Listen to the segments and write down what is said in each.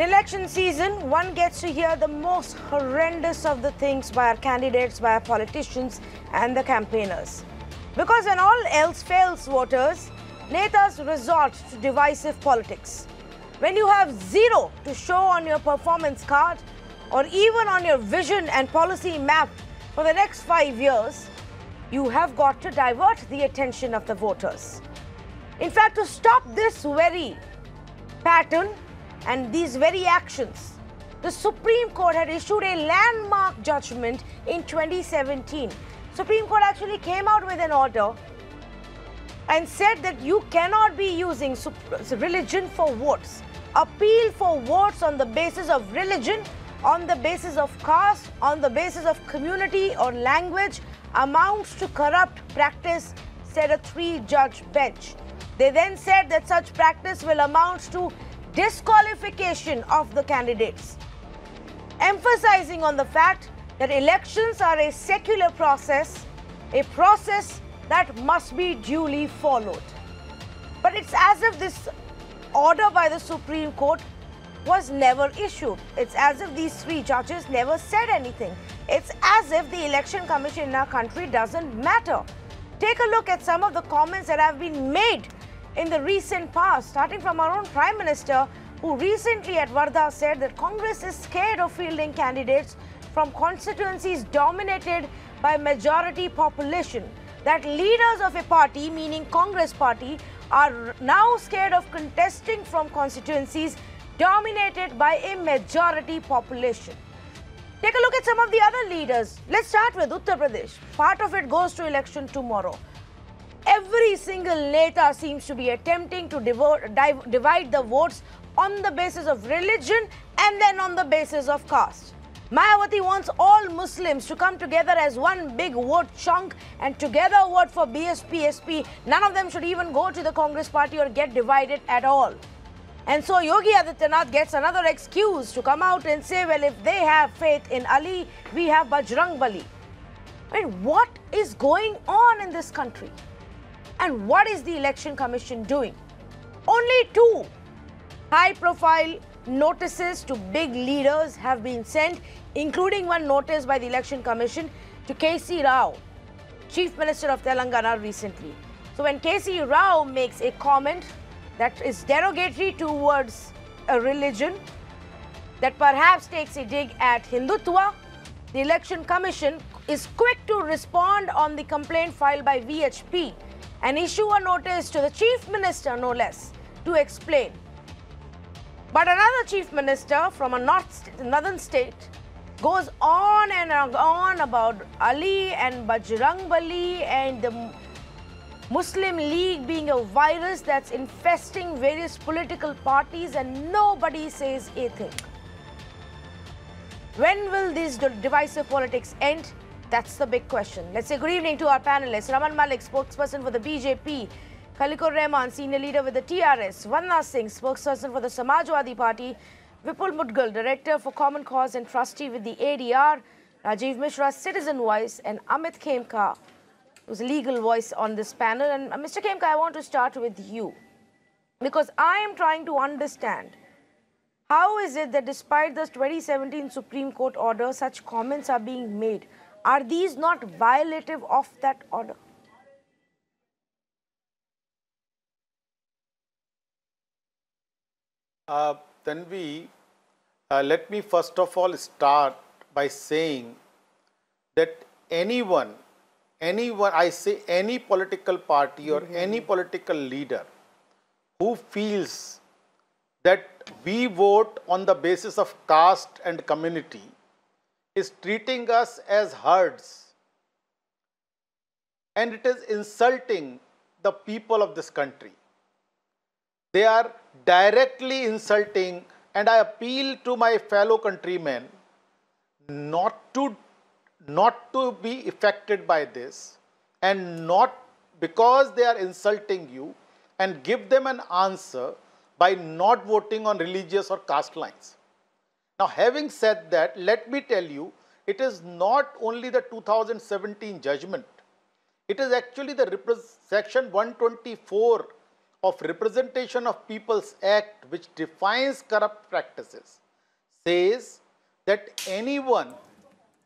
In election season, one gets to hear the most horrendous of the things by our candidates, by our politicians and the campaigners. Because when all else fails voters, Netas resort to divisive politics. When you have zero to show on your performance card or even on your vision and policy map for the next five years, you have got to divert the attention of the voters. In fact, to stop this very pattern, and these very actions. The Supreme Court had issued a landmark judgment in 2017. Supreme Court actually came out with an order and said that you cannot be using religion for votes. Appeal for votes on the basis of religion, on the basis of caste, on the basis of community or language amounts to corrupt practice, said a three judge bench. They then said that such practice will amount to disqualification of the candidates, emphasizing on the fact that elections are a secular process, a process that must be duly followed. But it's as if this order by the Supreme Court was never issued. It's as if these three judges never said anything. It's as if the election commission in our country doesn't matter. Take a look at some of the comments that have been made in the recent past, starting from our own Prime Minister, who recently at Wardha said that Congress is scared of fielding candidates from constituencies dominated by majority population. That leaders of a party, meaning Congress party, are now scared of contesting from constituencies dominated by a majority population. Take a look at some of the other leaders. Let's start with Uttar Pradesh. Part of it goes to election tomorrow every single neta seems to be attempting to divide the votes on the basis of religion and then on the basis of caste. Mayawati wants all Muslims to come together as one big vote chunk and together vote for BSP, SP. None of them should even go to the Congress party or get divided at all. And so Yogi Adityanath gets another excuse to come out and say, well, if they have faith in Ali, we have Bajrang Bali. I mean, what is going on in this country? And what is the Election Commission doing? Only two high profile notices to big leaders have been sent, including one notice by the Election Commission to KC Rao, Chief Minister of Telangana recently. So when KC Rao makes a comment that is derogatory towards a religion that perhaps takes a dig at Hindutva, the Election Commission is quick to respond on the complaint filed by VHP and issue a notice to the chief minister, no less, to explain. But another chief minister from a north northern state goes on and on about Ali and Bajrang Bali and the Muslim League being a virus that's infesting various political parties and nobody says a thing. When will this divisive politics end? That's the big question. Let's say good evening to our panelists. Raman Malik, spokesperson for the BJP. Kaliko Rehman, senior leader with the TRS. Vanna Singh, spokesperson for the Samajwadi Party. Vipul Mudgal, director for Common Cause and trustee with the ADR. Rajiv Mishra, citizen voice. And Amit Khemka, who's legal voice on this panel. And uh, Mr. Khemka, I want to start with you. Because I am trying to understand how is it that despite the 2017 Supreme Court order, such comments are being made are these not violative of that order? Uh, then we, uh, let me first of all start by saying that anyone, anyone, I say any political party or mm -hmm. any political leader who feels that we vote on the basis of caste and community is treating us as herds and it is insulting the people of this country. They are directly insulting and I appeal to my fellow countrymen not to not to be affected by this and not because they are insulting you and give them an answer by not voting on religious or caste lines. Now, having said that, let me tell you, it is not only the 2017 judgment, it is actually the section 124 of Representation of People's Act which defines corrupt practices, says that anyone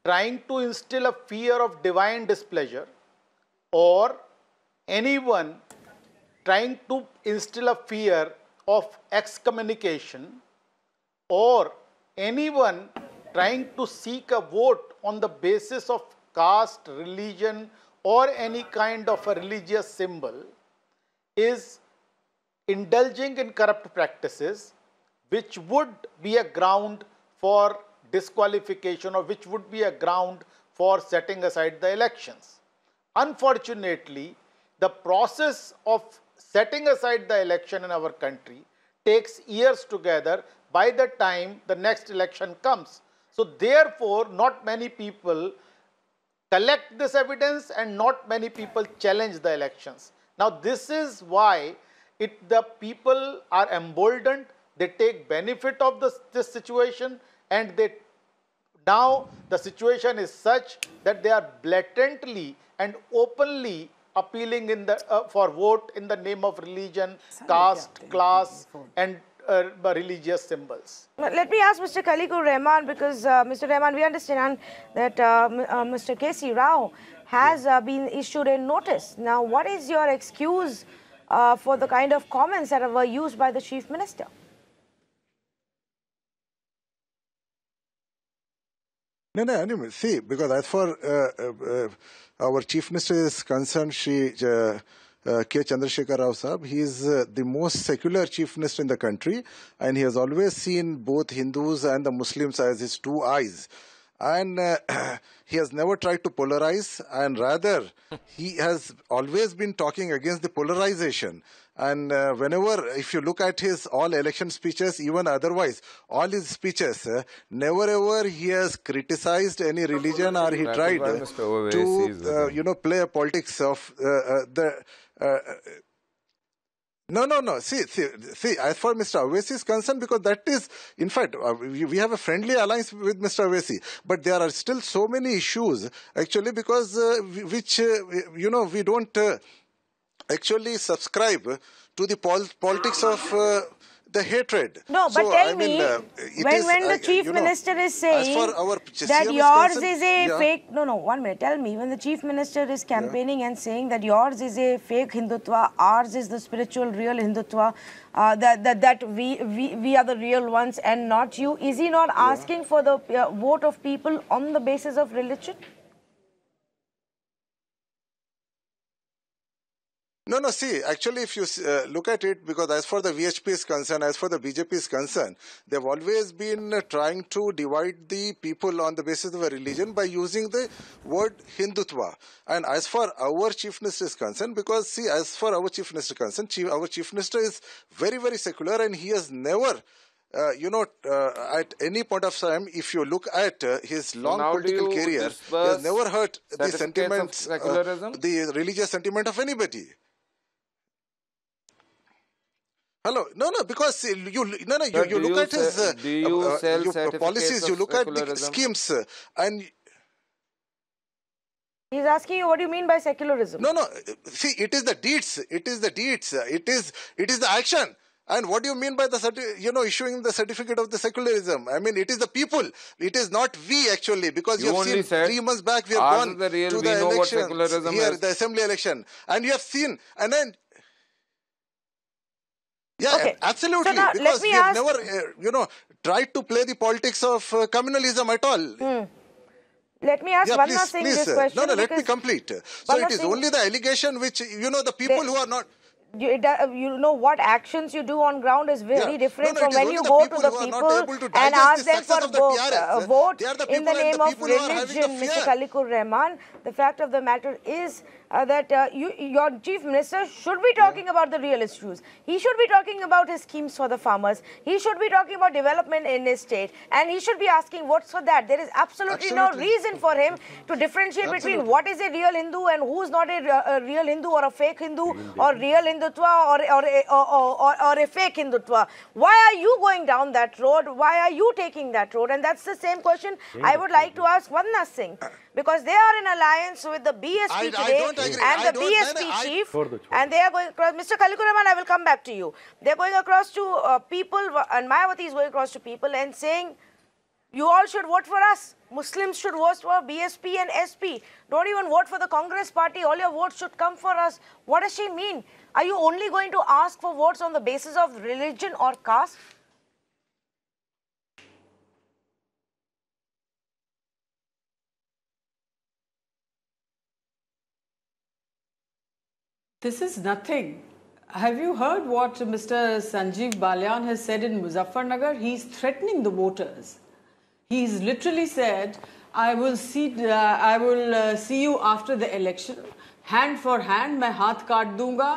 trying to instill a fear of divine displeasure or anyone trying to instill a fear of excommunication or anyone trying to seek a vote on the basis of caste, religion or any kind of a religious symbol is indulging in corrupt practices which would be a ground for disqualification or which would be a ground for setting aside the elections. Unfortunately, the process of setting aside the election in our country takes years together by the time the next election comes. So therefore, not many people collect this evidence and not many people challenge the elections. Now this is why it, the people are emboldened, they take benefit of this, this situation and they now the situation is such that they are blatantly and openly appealing in the, uh, for vote in the name of religion, caste, class and uh, religious symbols. Let me ask Mr. Kalikur Rehman because uh, Mr. Rehman, we understand that uh, Mr. Uh, K.C. Rao has uh, been issued a notice. Now, what is your excuse uh, for the kind of comments that were used by the Chief Minister? No, no, mean, see, because as far our Chief Minister is concerned, she K. Chandrasekhar Rao Saab. He is uh, the most secular chief minister in the country and he has always seen both Hindus and the Muslims as his two eyes and uh, he has never tried to polarize and rather he has always been talking against the polarization and uh, whenever if you look at his all election speeches even otherwise all his speeches uh, never ever he has criticized any religion or he tried to uh, you know play a politics of uh, the uh, uh, no, no, no. See, see, see, as far as Mr. Awesi is concerned, because that is, in fact, uh, we, we have a friendly alliance with Mr. Awesi, but there are still so many issues, actually, because uh, which, uh, you know, we don't uh, actually subscribe to the pol politics of the hatred. No, but tell I mean, me, uh, when, is, when uh, the uh, chief minister know, is saying that CM yours is, is a yeah. fake, no, no, one minute, tell me, when the chief minister is campaigning yeah. and saying that yours is a fake Hindutva, ours is the spiritual real Hindutva, uh, that, that, that we, we, we are the real ones and not you, is he not yeah. asking for the uh, vote of people on the basis of religion? No, no, see, actually, if you uh, look at it, because as for the VHP is concerned, as for the BJP is concerned, they've always been uh, trying to divide the people on the basis of a religion by using the word Hindutva. And as for our chief minister is concerned, because see, as for our chief minister is concerned, chief, our chief minister is very, very secular and he has never uh, you know, uh, at any point of time, if you look at uh, his long political career, he has never hurt the sentiments, uh, the religious sentiment of anybody. Hello, no, no, because you no, no, you, you look you at his you uh, uh policies, you look at the schemes, and He's asking you what do you mean by secularism? No, no. See, it is the deeds. It is the deeds. It is it is the action. And what do you mean by the you know issuing the certificate of the secularism? I mean, it is the people. It is not we actually because you, you have seen said, three months back we have gone the real, to the election here, is. the assembly election, and you have seen and then yeah, okay. absolutely. So now, because we have never, uh, you know, tried to play the politics of uh, communalism at all. Hmm. Let me ask yeah, one please, more thing. Please. this question no, no, let me complete. So it is thing... only the allegation which, you know, the people they... who are not. You, uh, you, know what actions you do on ground is very yeah. different no, no, from when you go to the people to and ask the them for the vote, uh, vote the in the name the of religion, Mr. Kalikur Rahman. The fact of the matter is uh, that uh, you, your chief minister should be talking yeah. about the real issues. He should be talking about his schemes for the farmers. He should be talking about development in his state. And he should be asking what's for that. There is absolutely, absolutely. no reason for him to differentiate absolutely. between what is a real Hindu and who's not a, a real Hindu or a fake Hindu or real Hindutva or, or, or, or, or a fake Hindutva. Why are you going down that road? Why are you taking that road? And that's the same question I would like to ask Vandana Singh because they are in alliance with the BSP I, today I and the BSP chief. and they are going across. Mr. Kalikuraman, I will come back to you. They're going across to uh, people, and Mayawati is going across to people and saying, you all should vote for us. Muslims should vote for BSP and SP. Don't even vote for the Congress party. All your votes should come for us. What does she mean? Are you only going to ask for votes on the basis of religion or caste? This is nothing. Have you heard what Mr. Sanjeev Balyan has said in Muzaffarnagar? He's threatening the voters. He's literally said, I will see, uh, I will uh, see you after the election. Hand for hand, मैं हाथ काट दूंगा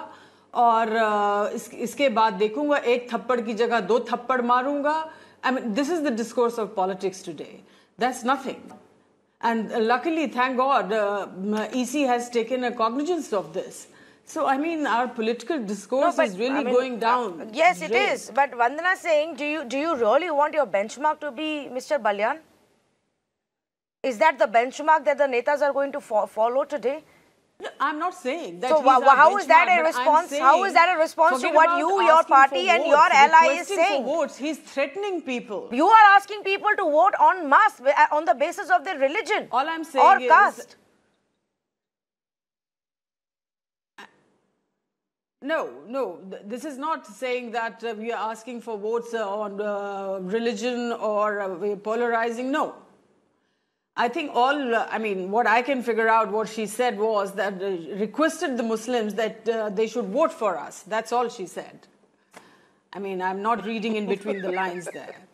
और uh, इस, इसके बाद देखूंगा एक थप्पड़ की जगह I mean, this is the discourse of politics today. That's nothing. And luckily, thank God, uh, EC has taken a cognizance of this. So, I mean, our political discourse no, but, is really I mean, going uh, down. Uh, yes, it is. But Vandana saying, do you, do you really want your benchmark to be Mr. Balyan? Is that the benchmark that the netas are going to fo follow today? No, I'm not saying that. So how is that a response? Saying, how is that a response to what you, your party, and votes, your ally is saying? For votes. He's threatening people. You are asking people to vote on mass on the basis of their religion. All I'm saying or caste. No, no. This is not saying that uh, we are asking for votes uh, on uh, religion or uh, polarizing. No. I think all, uh, I mean, what I can figure out, what she said was that uh, requested the Muslims that they should vote for us. That's all she said. I mean, I'm not reading in between the lines there.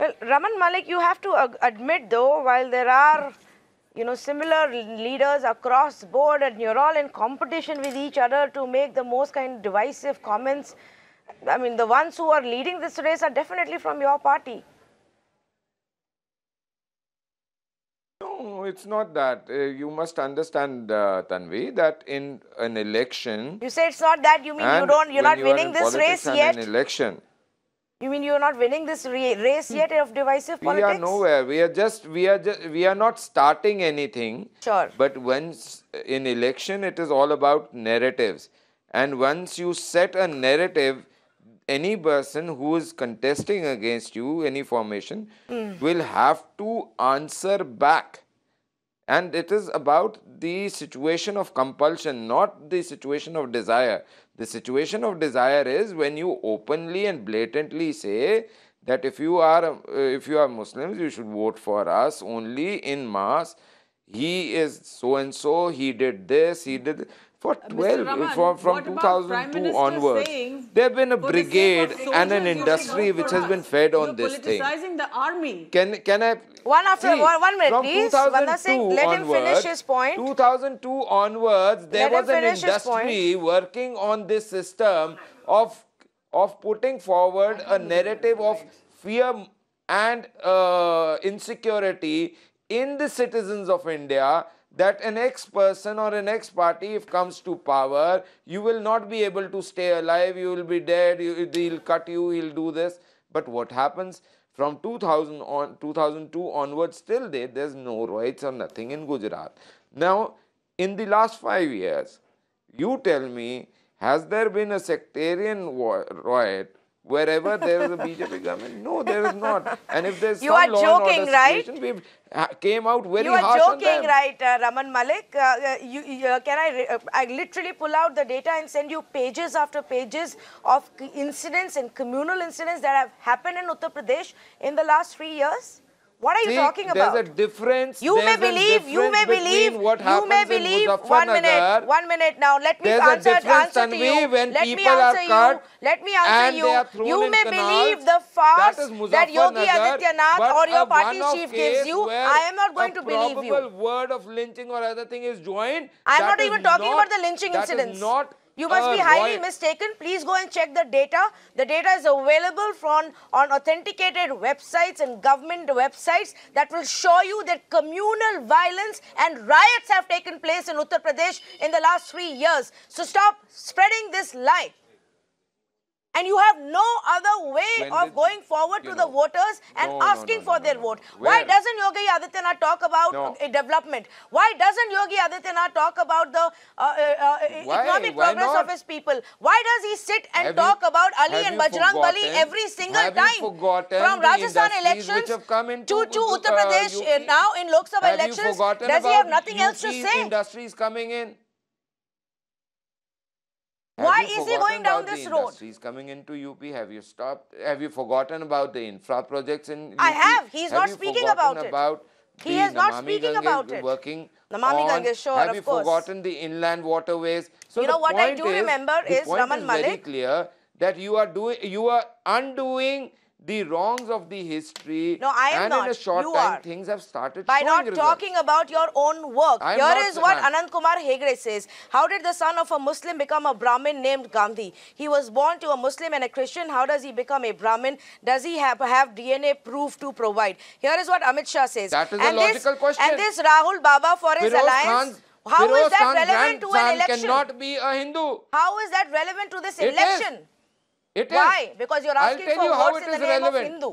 Well, Raman Malik, you have to admit, though, while there are you know, similar leaders across board and you're all in competition with each other to make the most kind of divisive comments. I mean, the ones who are leading this race are definitely from your party. No, it's not that. Uh, you must understand, uh, Tanvi, that in an election... You say it's not that, you mean you don't, you're not you winning this race yet? an election, you mean you are not winning this race yet of divisive politics? We are nowhere. We are just we are just we are not starting anything. Sure. But once in election, it is all about narratives, and once you set a narrative, any person who is contesting against you, any formation, mm. will have to answer back and it is about the situation of compulsion, not the situation of desire. The situation of desire is when you openly and blatantly say that if you are uh, if you are Muslims, you should vote for us only in mass. He is so and so. He did this. He did. This. For uh, 12, Raman, for, from 2002 onwards, there have been a brigade and an industry which has been fed on this thing. the army. Can, can I... One after see, one, one minute, from please. 2002 Singh, let onwards, him finish his point. 2002 onwards, there let was an industry working on this system of, of putting forward a narrative of fear and uh, insecurity in the citizens of India that an ex person or an ex party if comes to power you will not be able to stay alive you will be dead he'll cut you he'll do this but what happens from 2000 on 2002 onwards till date there's no rights or nothing in gujarat now in the last 5 years you tell me has there been a sectarian riot wherever there is a BJP government. No, there is not. And if there's you some are law joking, and order situation, right? came out very you harsh joking, on them. You are joking, right, uh, Raman Malik? Uh, uh you, uh, can I, uh, I literally pull out the data and send you pages after pages of incidents and communal incidents that have happened in Uttar Pradesh in the last three years? What are you See, talking about? There's a difference. You may believe, you may believe, you may believe. One minute, one minute now. Let me answer, answer to you. Let me answer you. Let me answer you. You may believe the farce that Yogi Adityanath or your party chief gives you. I am not going to believe you. word of lynching or other thing is joined. I am not even talking about the lynching incidents. not you must uh, be oh, highly mistaken. Please go and check the data. The data is available from on authenticated websites and government websites that will show you that communal violence and riots have taken place in Uttar Pradesh in the last three years. So stop spreading this lie and you have no other way when of going forward to know, the voters and no, asking no, no, for their vote. Where? Why doesn't Yogi Adityanath talk about development? Why doesn't Yogi Adityanath talk about the uh, uh, uh economic Why? progress Why of his people? Why does he sit and have talk you, about Ali and Bajrang Bali every single time from Rajasthan elections into, to, to Uttar Pradesh uh, now in Lok Sabha elections? Does he have nothing else to say? industries coming in? Why is he going down this road? He's coming into UP. Have you stopped? Have you forgotten about the infra projects in UP? I have. He's have not speaking about it. About he is not speaking about it. Working Namami on, Ganges, sure, have of you course. forgotten the inland waterways? So you know what I do is, remember is Raman is Malik. very clear that you are doing, you are undoing the wrongs of the history. No, I am and not. in a short you time, are. things have started By not results. talking about your own work. I'm Here is what man. Anand Kumar Hegde says. How did the son of a Muslim become a Brahmin named Gandhi? He was born to a Muslim and a Christian. How does he become a Brahmin? Does he have, have DNA proof to provide? Here is what Amit Shah says. That is and a logical this, question. And this Rahul Baba for his alliance... Khan's how Firoz is that relevant to an election? cannot be a Hindu. How is that relevant to this it election? Is. It Why? Is. Because you're asking I'll tell for you how it is relevant.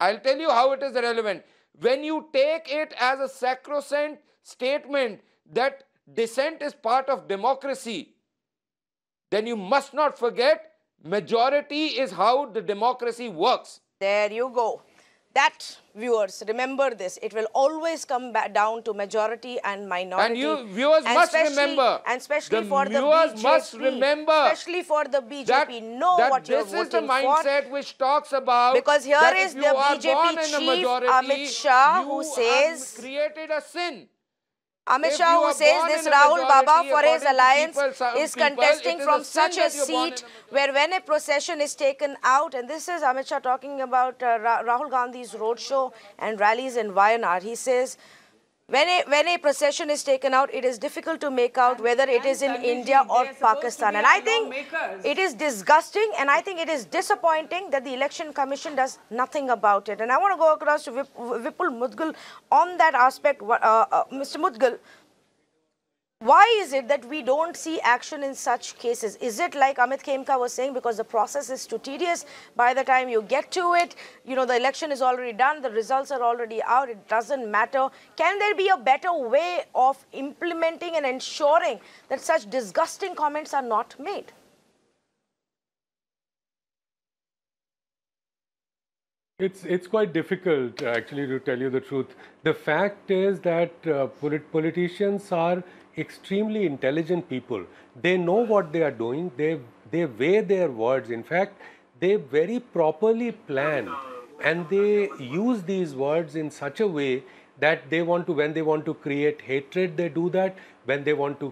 I'll tell you how it is relevant. When you take it as a sacrosanct statement that dissent is part of democracy, then you must not forget majority is how the democracy works. There you go that viewers remember this it will always come back down to majority and minority and you viewers and must remember and especially the for the viewers BJP, must remember especially for the BJP that, know that what this you're voting is the mindset for. which talks about because here is the BJP chief majority, Amit Shah who says created a sin Amit Shah, who says this Rahul Baba for his alliance, people, uh, is people, contesting is from such a seat where when a procession is taken out, and this is Amit Shah talking about uh, Ra Rahul Gandhi's roadshow and rallies in Wayanar, he says, when a, when a procession is taken out, it is difficult to make out whether it is in India or Pakistan. And I think it is disgusting and I think it is disappointing that the Election Commission does nothing about it. And I want to go across to Vipul Mudgal on that aspect. Uh, uh, Mr. Mudgal, why is it that we don't see action in such cases? Is it like Amit Khemka was saying because the process is too tedious? By the time you get to it, you know, the election is already done, the results are already out, it doesn't matter. Can there be a better way of implementing and ensuring that such disgusting comments are not made? It's it's quite difficult actually to tell you the truth. The fact is that uh, polit politicians are extremely intelligent people. They know what they are doing. They they weigh their words. In fact, they very properly plan and they use these words in such a way that they want to when they want to create hatred they do that when they want to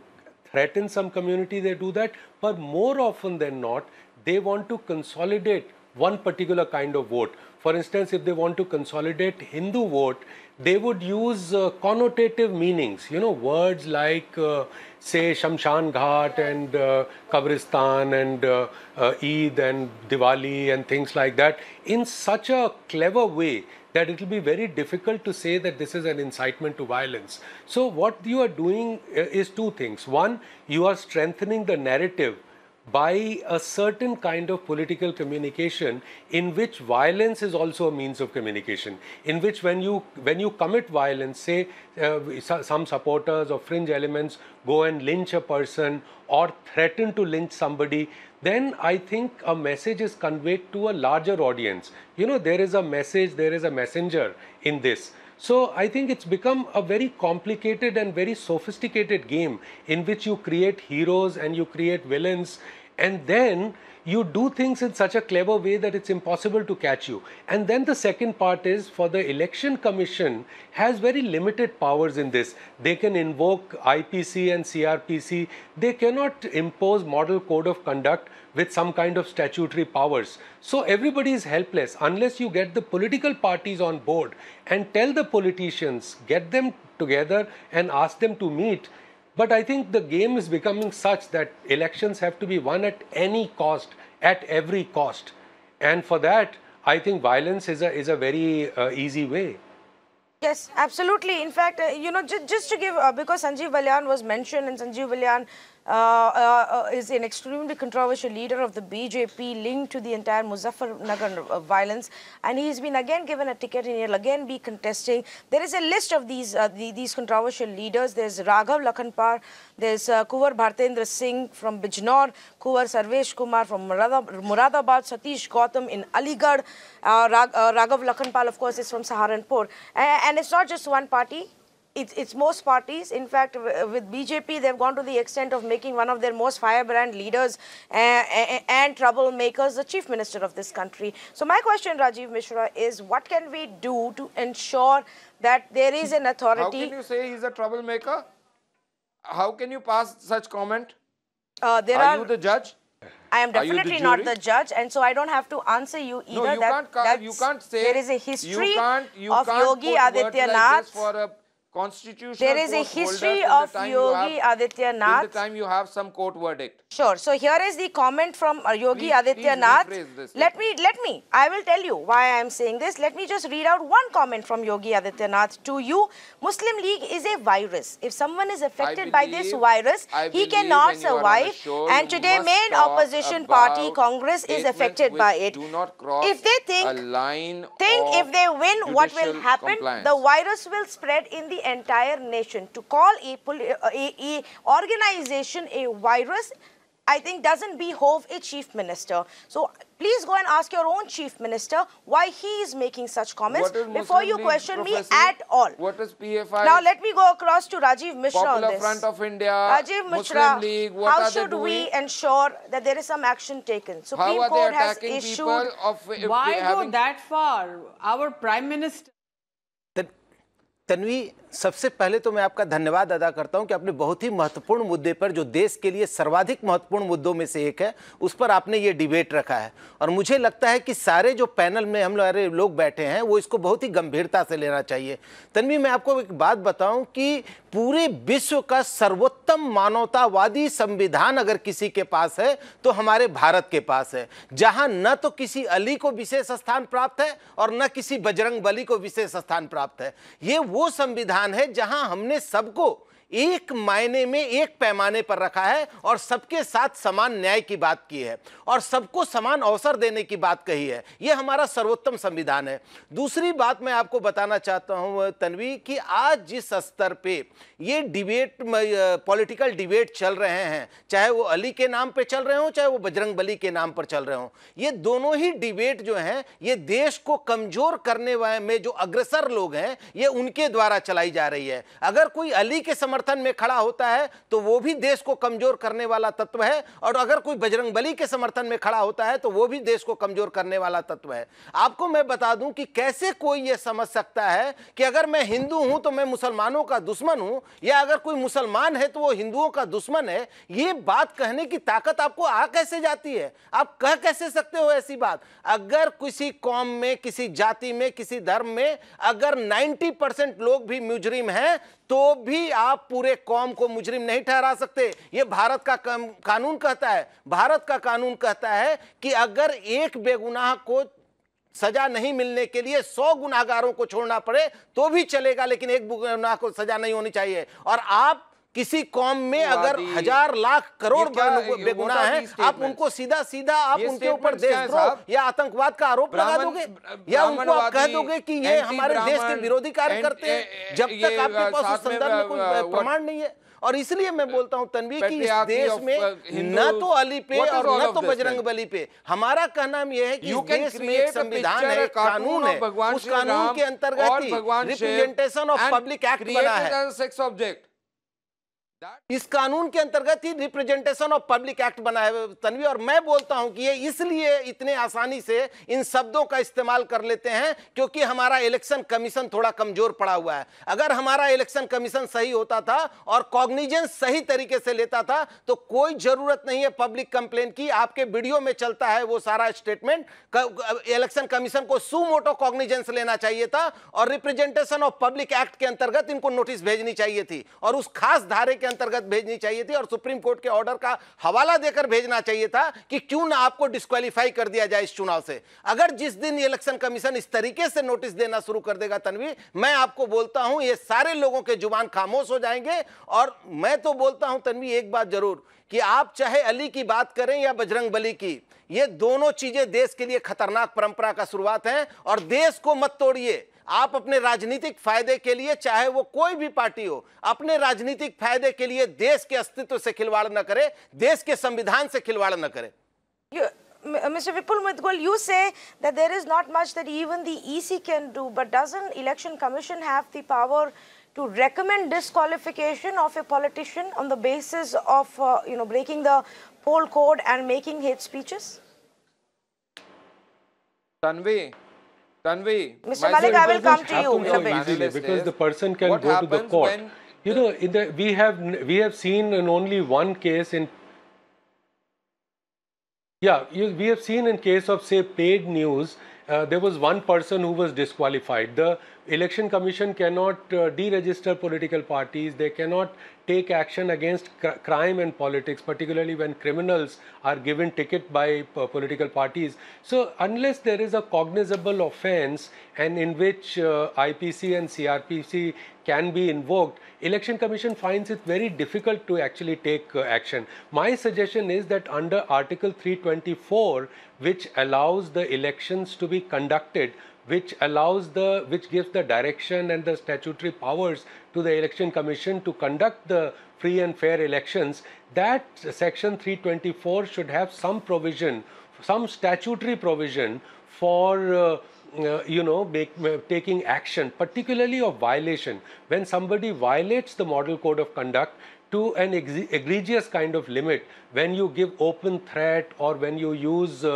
threaten some community they do that but more often than not they want to consolidate one particular kind of vote for instance, if they want to consolidate Hindu vote, they would use uh, connotative meanings, you know, words like, uh, say, Shamshan Ghat and uh, Kabristan and uh, uh, Eid and Diwali and things like that in such a clever way that it will be very difficult to say that this is an incitement to violence. So, what you are doing uh, is two things. One, you are strengthening the narrative by a certain kind of political communication in which violence is also a means of communication in which when you when you commit violence say uh, some supporters or fringe elements go and lynch a person or threaten to lynch somebody then i think a message is conveyed to a larger audience you know there is a message there is a messenger in this so I think it's become a very complicated and very sophisticated game in which you create heroes and you create villains and then you do things in such a clever way that it's impossible to catch you. And then the second part is for the election commission has very limited powers in this. They can invoke IPC and CRPC. They cannot impose model code of conduct with some kind of statutory powers. So everybody is helpless unless you get the political parties on board and tell the politicians, get them together and ask them to meet but I think the game is becoming such that elections have to be won at any cost, at every cost. And for that, I think violence is a, is a very uh, easy way. Yes, absolutely. In fact, uh, you know, ju just to give, uh, because Sanjeev Valyan was mentioned and Sanjeev Valyan uh, uh, uh, is an extremely controversial leader of the BJP linked to the entire Muzaffarnagar uh, violence and he's been again given a ticket and he'll again be contesting. There is a list of these the, these controversial leaders. There's Raghav Lakhanpar, there's uh, Kuvar Bhartendra Singh from Bijnor, Kuvar Sarvesh Kumar from Muradabad, Satish Gautam in Aligarh, Raghav Lakhanpal of course is from Saharanpur. and it's not just one party, it's, it's most parties. In fact, with BJP, they've gone to the extent of making one of their most firebrand leaders and, and, and troublemakers the chief minister of this country. So my question, Rajiv Mishra, is what can we do to ensure that there is an authority? How can you say he's a troublemaker? How can you pass such comment? Uh, are, are you the judge? I am definitely the not the judge, and so I don't have to answer you either. No, you, that, can't, you can't say there is a history you can't, you of Yogi Adityanath. Like constitutional There is a history of Yogi have, Adityanath. Till the time you have some court verdict. Sure. So here is the comment from uh, Yogi please, Adityanath. Please let me, let me, I will tell you why I am saying this. Let me just read out one comment from Yogi Adityanath to you. Muslim League is a virus. If someone is affected believe, by this virus, he cannot survive. Show, and today main opposition party Congress is affected by it. if they think, think if they win, what will happen? Compliance. The virus will spread in the entire nation. To call a, uh, a, a organization a virus I think doesn't behove a chief minister. So please go and ask your own chief minister why he is making such comments before you question me at all. What is PFI? Now let me go across to Rajiv Mishra Popular on this. Front of India, Rajiv Mishra, League, how should we ensure that there is some action taken? Supreme Court has issued. Of, uh, why go that far? Our prime minister. Tanvi सबसे पहले तो मैं आपका धन्यवाद अदा करता हूं कि आपने बहुत ही महत्वपूर्ण मुद्दे पर जो देश के लिए सर्वाधिक महत्वपूर्ण मुद्दों में से एक है उस पर आपने ये डिबेट रखा है और मुझे लगता है कि सारे जो पैनल में हम हमारे लोग बैठे हैं वो इसको बहुत ही गंभीरता से लेना चाहिए तन्वी मैं आपको एक बात बताऊं कि पूरे विश्व का सर्वोत्तम मानवतावादी संविधान अगर किसी के पास है तो हमारे भारत के पास है जहां न तो किसी अली को विशेष स्थान प्राप्त है और न किसी बजरंग बली को विशेष स्थान प्राप्त है ये वो संविधान है जहां हमने सबको एक मायने में एक पैमाने पर रखा है और सबके साथ समान न्याय की बात की है और सबको समान अवसर देने की बात कही है यह हमारा सर्वोत्तम संविधान है दूसरी बात मैं आपको बताना चाहता हूं तन्वी कि आज जिस स्तर पे ये डिबेट पॉलिटिकल डिबेट चल रहे हैं चाहे वो अली के नाम पे चल रहे हों चाहे वो बजरंग बली के नाम पर चल रहे हों ये दोनों ही डिबेट जो हैं ये देश को कमजोर करने में जो अग्रसर लोग हैं ये उनके द्वारा चलाई जा रही है अगर कोई अली के समर्थन समर्थन में खड़ा होता है तो वो भी देश को कमजोर करने वाला तत्व है और अगर कोई बजरंग बली के समर्थन में खड़ा होता है तो वो भी देश को कमजोर करने वाला तत्व है आपको मैं बता दूं कि कैसे कोई ये समझ सकता है कि अगर मैं हिंदू हूं तो मैं मुसलमानों का दुश्मन हूं या अगर कोई मुसलमान है तो वो हिंदुओं का दुश्मन है ये बात कहने की ताकत आपको आ कैसे जाती है आप कह कैसे सकते हो ऐसी बात अगर किसी कौम में किसी जाति में किसी धर्म में अगर 90 लोग भी मुजरिम हैं तो भी आप पूरे कौम को मुजरिम नहीं ठहरा सकते ये भारत का कानून कहता है भारत का कानून कहता है कि अगर एक बेगुनाह को सजा नहीं मिलने के लिए सौ गुनाहगारों को छोड़ना पड़े तो भी चलेगा लेकिन एक गुनाह को सजा नहीं होनी चाहिए और आप किसी कॉम में अगर हजार लाख करोड़ बेगुना है आप उनको सीधा सीधा आप उनके ऊपर देशद्रोह या आतंकवाद का आरोप लगा दोगे या उनको आप कह दोगे कि ये हमारे देश के विरोधी कार्य करते हैं जब तक आपके पास उस संदर्भ में कोई प्रमाण नहीं है और इसलिए मैं बोलता हूं तनवी की इस देश में uh, न तो अली पे और न तो बजरंग बली पे हमारा कहना यह है कि देश में एक संविधान है कानून है उस कानून के अंतर्गत रिप्रेजेंटेशन ऑफ पब्लिक एक्ट बना है इस कानून के अंतर्गत ही रिप्रेजेंटेशन ऑफ पब्लिक एक्ट बना है तनवी और मैं बोलता हूं कि ये इसलिए इतने आसानी से इन शब्दों का इस्तेमाल कर लेते हैं क्योंकि हमारा इलेक्शन कमीशन थोड़ा कमजोर पड़ा हुआ है अगर हमारा इलेक्शन कमीशन सही होता था और कॉग्निजेंस सही तरीके से लेता था तो कोई जरूरत नहीं है पब्लिक कंप्लेन की आपके वीडियो में चलता है वो सारा स्टेटमेंट इलेक्शन कमीशन को सुमोटो कॉग्निजेंस लेना चाहिए था और रिप्रेजेंटेशन ऑफ पब्लिक एक्ट के अंतर्गत इनको नोटिस भेजनी चाहिए थी और उस खास धारे के अंतर्गत भेजनी चाहिए थी और सुप्रीम कोर्ट के ऑर्डर का हवाला देकर भेजना चाहिए था कि क्यों ना आपको डिस्कालीफाई कर दिया जाए इस चुनाव से अगर जिस दिन इलेक्शन कमीशन इस तरीके से नोटिस देना शुरू कर देगा तनवी मैं आपको बोलता हूं ये सारे लोगों के जुबान खामोश हो जाएंगे और मैं तो बोलता हूं तनवी एक बात जरूर कि आप चाहे अली की बात करें या बजरंग बली की ये दोनों चीजें देश के लिए खतरनाक परंपरा का शुरुआत है और देश को मत तोड़िए आप अपने राजनीतिक फायदे के लिए चाहे वो कोई भी पार्टी हो अपने राजनीतिक फायदे के लिए देश के अस्तित्व से खिलवाड़ न करे देश के संविधान से खिलवाड़ न करे Mr. Vipul Mudgul, you say that there is not much that even the EC can do, but doesn't Election Commission have the power to recommend disqualification of a politician on the basis of, uh, you know, breaking the poll code and making hate speeches? Tanvi, Tanvi, Mr. Malik, I will come to you. So easily because the person can go to the court. You know, the, we have we have seen in only one case in yeah, you, we have seen in case of say paid news, uh, there was one person who was disqualified. The election commission cannot uh, deregister political parties they cannot take action against cr crime and politics particularly when criminals are given ticket by uh, political parties so unless there is a cognizable offense and in which uh, ipc and crpc can be invoked election commission finds it very difficult to actually take uh, action my suggestion is that under article 324 which allows the elections to be conducted which allows the which gives the direction and the statutory powers to the election commission to conduct the free and fair elections that section 324 should have some provision some statutory provision for uh, uh, you know make, uh, taking action particularly of violation when somebody violates the model code of conduct to an egregious kind of limit when you give open threat or when you use uh,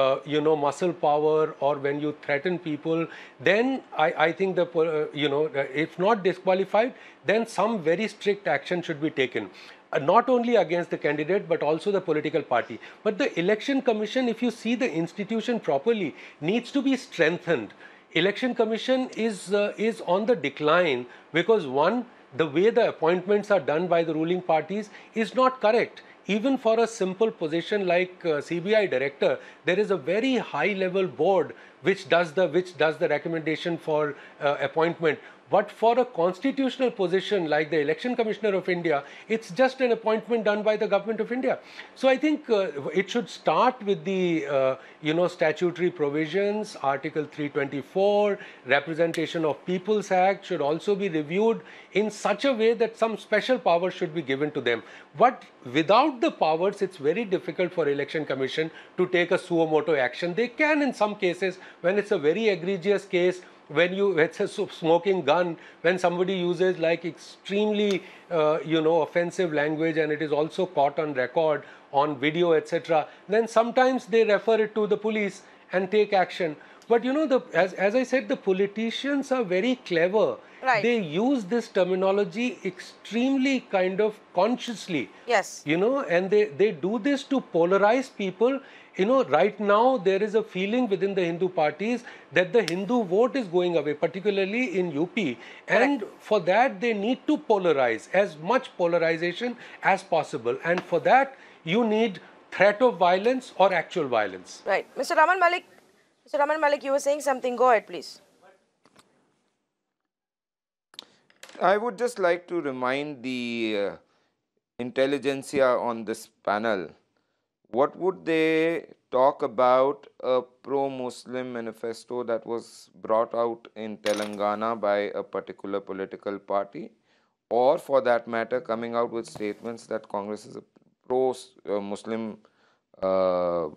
uh, you know muscle power or when you threaten people then i, I think the uh, you know uh, if not disqualified then some very strict action should be taken uh, not only against the candidate but also the political party but the election commission if you see the institution properly needs to be strengthened election commission is uh, is on the decline because one the way the appointments are done by the ruling parties is not correct even for a simple position like uh, CBI director, there is a very high level board which does the which does the recommendation for uh, appointment. But for a constitutional position like the Election Commissioner of India, it's just an appointment done by the Government of India. So I think uh, it should start with the uh, you know statutory provisions, Article 324, Representation of People's Act should also be reviewed in such a way that some special powers should be given to them. But without the powers, it's very difficult for Election Commission to take a suo moto action. They can in some cases when it's a very egregious case when you it's a smoking gun when somebody uses like extremely uh, you know offensive language and it is also caught on record on video etc then sometimes they refer it to the police and take action but you know the as, as i said the politicians are very clever right. they use this terminology extremely kind of consciously yes you know and they they do this to polarize people you know, right now there is a feeling within the Hindu parties that the Hindu vote is going away, particularly in UP. Correct. And for that, they need to polarize as much polarization as possible. And for that, you need threat of violence or actual violence. Right. Mr. Raman Malik, Mr. Raman Malik, you were saying something. Go ahead, please. I would just like to remind the uh, intelligentsia on this panel what would they talk about a pro-Muslim manifesto that was brought out in Telangana by a particular political party or for that matter coming out with statements that Congress is a pro-Muslim uh,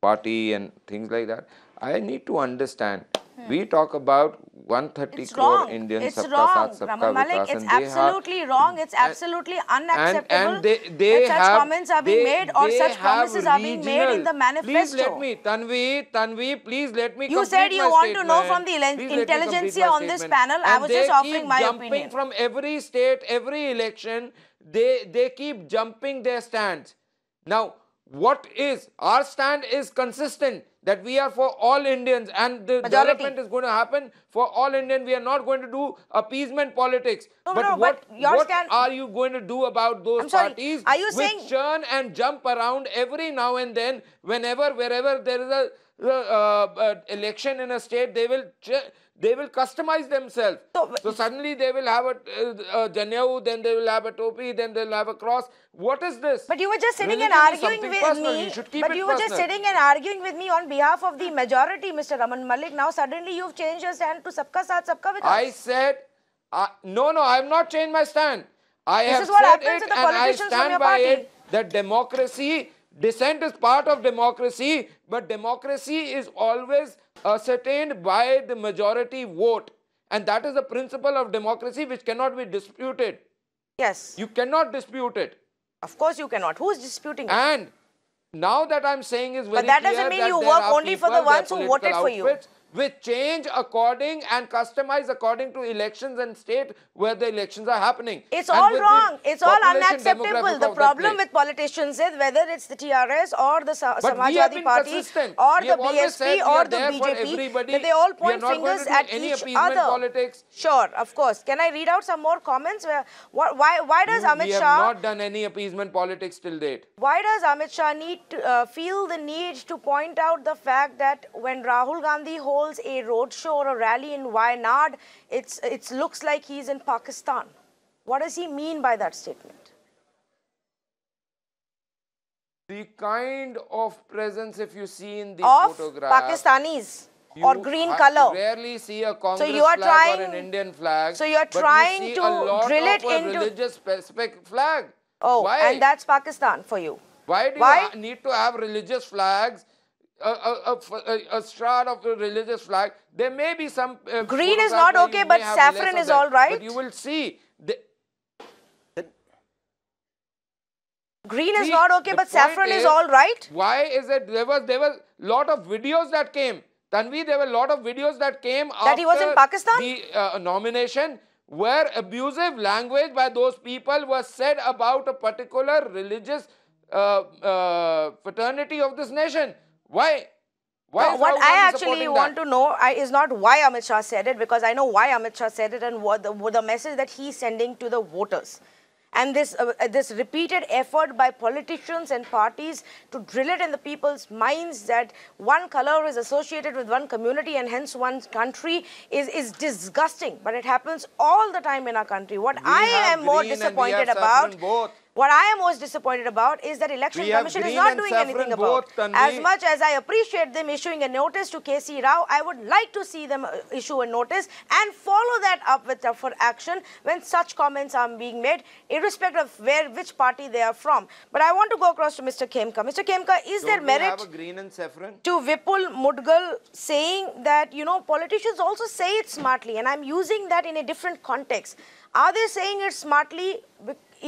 party and things like that. I need to understand we talk about 130 it's crore wrong. Indians it's sabka wrong. Saath, sabka Malik, vikas, it's absolutely have, wrong. It's absolutely and, unacceptable. And, and they, they such have, comments are being they, made or such promises regional, are being made in the manifesto. Please let me, Tanvi, Tanvi, please let me. You said you want to know from the intelligentsia on this panel. I was just offering my jumping opinion. From every state, every election, they they keep jumping their stands. Now, what is our stand is consistent that we are for all Indians and the Majority. development is going to happen for all Indians. We are not going to do appeasement politics. No, but no, what, but what stand... are you going to do about those parties are you which saying... churn and jump around every now and then whenever, wherever there is a uh, uh, election in a state, they will they will customize themselves. So, so suddenly they will have a, uh, a then they will have a topi, then they will have a cross. What is this? But you were just sitting Religion and arguing with personal. me. You but you personal. were just sitting and arguing with me on behalf of the majority, Mr. Raman Malik. Now suddenly you've changed your stand to Sabka Saath, Sabka Vikas. I said, uh, no, no, I have not changed my stand. I this have said it and I stand by it that democracy Dissent is part of democracy, but democracy is always ascertained by the majority vote. And that is the principle of democracy which cannot be disputed. Yes. You cannot dispute it. Of course you cannot. Who is disputing it? And now that I'm saying is very But that doesn't mean you work only for the ones who voted for you which change according and customize according to elections and state where the elections are happening. It's and all wrong. It's all unacceptable. The problem with politicians is whether it's the TRS or the Sa but Samajwadi Party consistent. or we the BSP or the BJP, that they all point fingers at each other. Politics. Sure, of course. Can I read out some more comments? Where, why, why does Amit Shah... We have Shah, not done any appeasement politics till date. Why does Amit Shah need to, uh, feel the need to point out the fact that when Rahul Gandhi holds holds a roadshow or a rally in Wayanad, it's, it looks like he's in Pakistan. What does he mean by that statement? The kind of presence, if you see in the of photograph, Pakistanis you or green color. Rarely see a Congress so you are flag trying, or an Indian flag. So you're trying you to drill it into religious flag. Oh, Why? and that's Pakistan for you. Why do Why? you need to have religious flags a, a, a, a shroud of religious flag. There may be some... Uh, Green is not okay, but saffron is all right. But you will see... The, Green is see, not okay, but saffron is, is, all right. Why is it? There was there was lot of videos that came. Tanvi, there were a lot of videos that came that he was in Pakistan. The uh, nomination where abusive language by those people was said about a particular religious uh, uh, fraternity of this nation. Why? Why no, what I actually want that? to know I, is not why Amit Shah said it, because I know why Amit Shah said it and what the, what the message that he's sending to the voters. And this, uh, uh, this repeated effort by politicians and parties to drill it in the people's minds that one color is associated with one community and hence one country is, is disgusting. But it happens all the time in our country. What we I am more disappointed about what I am most disappointed about is that Election we Commission is not doing anything about it. As much as I appreciate them issuing a notice to KC Rao, I would like to see them uh, issue a notice and follow that up with for action when such comments are being made, irrespective of where which party they are from. But I want to go across to Mr. Kemka. Mr. Kemka, is Don't there merit to Vipul Mudgal saying that, you know, politicians also say it smartly, and I'm using that in a different context. Are they saying it smartly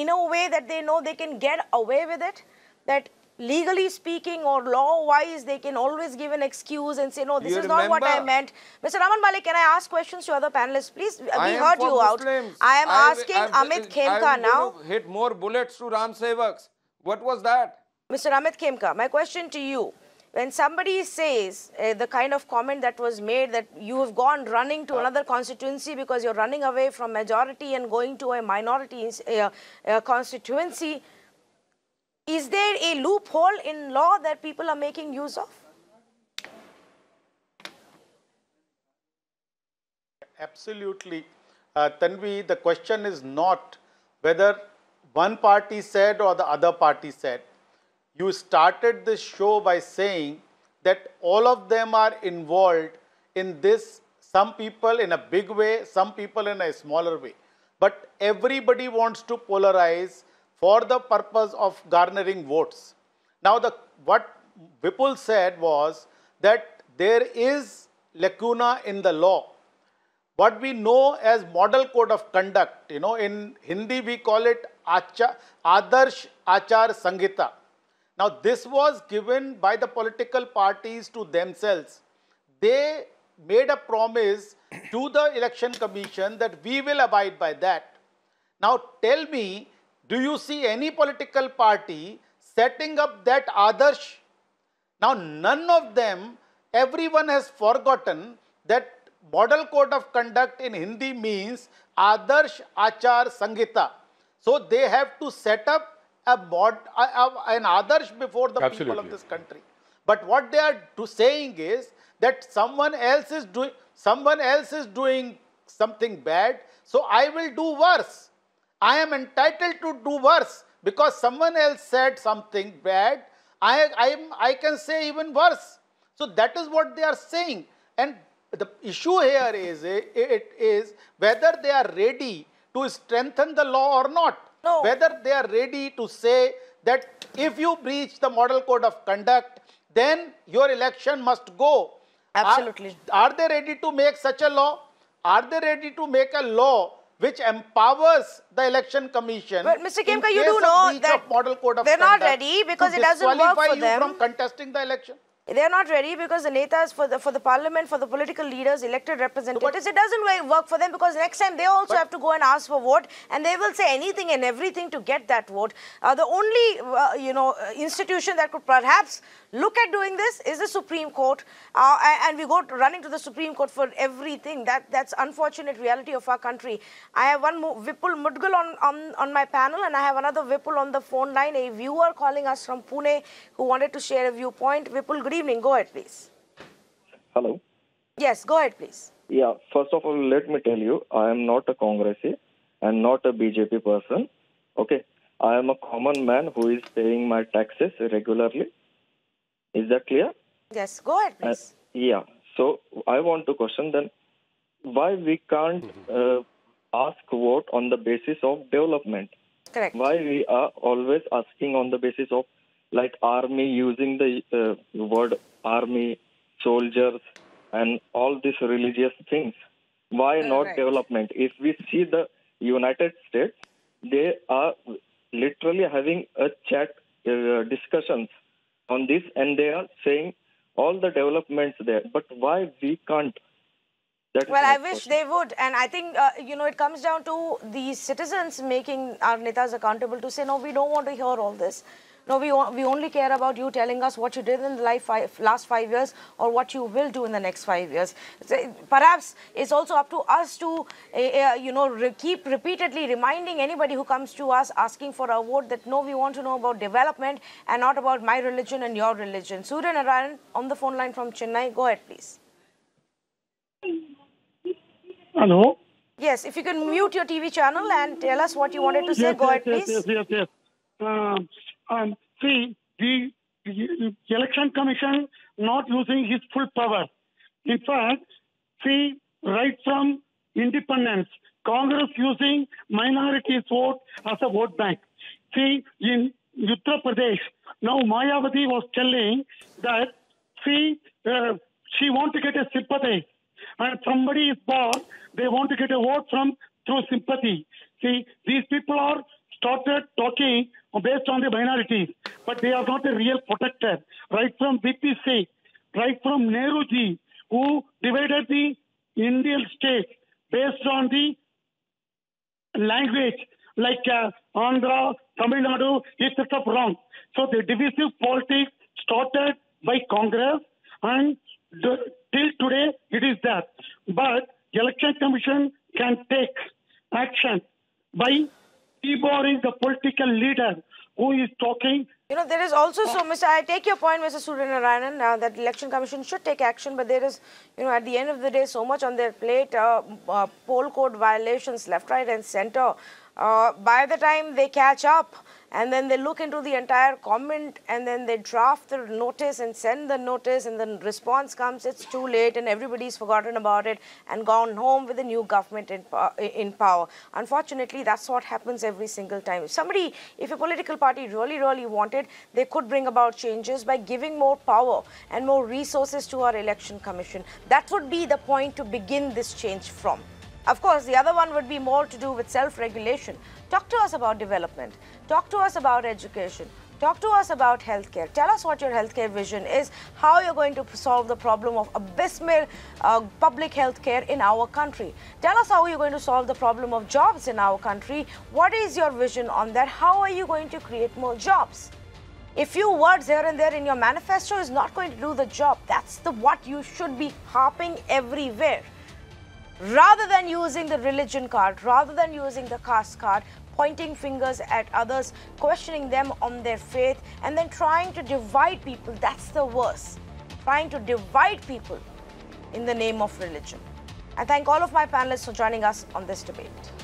in a way that they know they can get away with it, that legally speaking or law-wise, they can always give an excuse and say, no, this you is not what I meant. Mr. Raman Malik, can I ask questions to other panelists, please? We heard you Muslims. out. I am I, asking I, Amit Khemka now. Hit more bullets to Ram Sevaks. What was that? Mr. Amit Khemka, my question to you when somebody says uh, the kind of comment that was made that you have gone running to uh. another constituency because you're running away from majority and going to a minority uh, uh, constituency, is there a loophole in law that people are making use of? Absolutely. Uh, Tanvi, the question is not whether one party said or the other party said you started this show by saying that all of them are involved in this, some people in a big way, some people in a smaller way. But everybody wants to polarize for the purpose of garnering votes. Now, the, what Vipul said was that there is lacuna in the law. What we know as model code of conduct, you know, in Hindi we call it Acha, Adarsh Achar Sanghita. Now, this was given by the political parties to themselves. They made a promise to the election commission that we will abide by that. Now, tell me, do you see any political party setting up that adarsh? Now, none of them, everyone has forgotten that model code of conduct in Hindi means Adarsh Achar Sanghita. So, they have to set up a bod, an adarsh before the Absolutely. people of this country. But what they are saying is that someone else is doing someone else is doing something bad, so I will do worse. I am entitled to do worse because someone else said something bad. I I I can say even worse. So that is what they are saying. And the issue here is it is whether they are ready to strengthen the law or not. No. Whether they are ready to say that if you breach the model code of conduct, then your election must go. Absolutely. Are, are they ready to make such a law? Are they ready to make a law which empowers the election commission. But Mr. Kemka, you do know that they're not ready because it doesn't work for you them. from contesting the election. They are not ready because the netas for the for the parliament, for the political leaders, elected representatives, but it doesn't work for them because next time they also have to go and ask for vote, and they will say anything and everything to get that vote. Uh, the only uh, you know uh, institution that could perhaps look at doing this is the Supreme Court, uh, and we go to running to the Supreme Court for everything. That that's unfortunate reality of our country. I have one Vipul Mudgal on, on on my panel, and I have another Vipul on the phone line, a viewer calling us from Pune who wanted to share a viewpoint. Vipul, good evening. Go ahead, please. Hello. Yes, go ahead, please. Yeah, first of all, let me tell you, I am not a Congressee. and not a BJP person. Okay, I am a common man who is paying my taxes regularly is that clear? Yes, go ahead, uh, please. Uh, yeah. So I want to question then why we can't mm-hmm. uh, ask vote on the basis of development. Correct. Why we are always asking on the basis of like army using the uh, word army, soldiers, and all these religious things. Why not right. development? If we see the United States, they are literally having a chat uh, discussions on this, and they are saying all the developments there. But why we can't? well, I wish they would. And I think, uh, you know, it comes down to the citizens making our netas accountable to say, no, we don't want to hear all this. No, we, we only care about you telling us what you did in the life five, last five years or what you will do in the next five years. So perhaps it's also up to us to, uh, you know, re keep repeatedly reminding anybody who comes to us asking for a vote that no, we want to know about development and not about my religion and your religion. Surya Narayan on the phone line from Chennai. Go ahead, please. Hello. Yes, if you can mute your TV channel and tell us what you wanted to say, yes, go ahead, yes, please. Yes, yes, yes. Uh, um, see, the, the election commission not using his full power. In fact, see, right from independence, Congress using minorities vote as a vote bank. See, in Uttar Pradesh, now Mayawati was telling that see, uh, she want to get a sympathy. And somebody is born, they want to get a vote from through sympathy. See, these people are started talking based on the minorities, but they are not a real protector. Right from BPC, right from Nehruji, who divided the Indian state based on the language, like uh, Andhra, Tamil Nadu, etc. wrong. So the divisive politics started by Congress and the, till today it is that. But the election commission can take action by Tibor is the political leader who is talking. You know, there is also so Mr. I take your point, Mr. Suryanarayanan, Now uh, that election commission should take action, but there is, you know, at the end of the day, so much on their plate, uh, uh, poll code violations left, right, and center. Uh, by the time they catch up, and then they look into the entire comment and then they draft the notice and send the notice and then response comes it's too late and everybody's forgotten about it and gone home with a new government in, in power unfortunately that's what happens every single time if somebody if a political party really really wanted they could bring about changes by giving more power and more resources to our election commission that would be the point to begin this change from of course, the other one would be more to do with self-regulation. Talk to us about development. Talk to us about education. Talk to us about healthcare. Tell us what your healthcare vision is, how you're going to solve the problem of abysmal uh, public healthcare in our country. Tell us how you're going to solve the problem of jobs in our country. What is your vision on that? How are you going to create more jobs? A few words here and there in your manifesto is not going to do the job. That's the what you should be harping everywhere rather than using the religion card, rather than using the caste card, pointing fingers at others, questioning them on their faith, and then trying to divide people. That's the worst. Trying to divide people in the name of religion. I thank all of my panelists for joining us on this debate.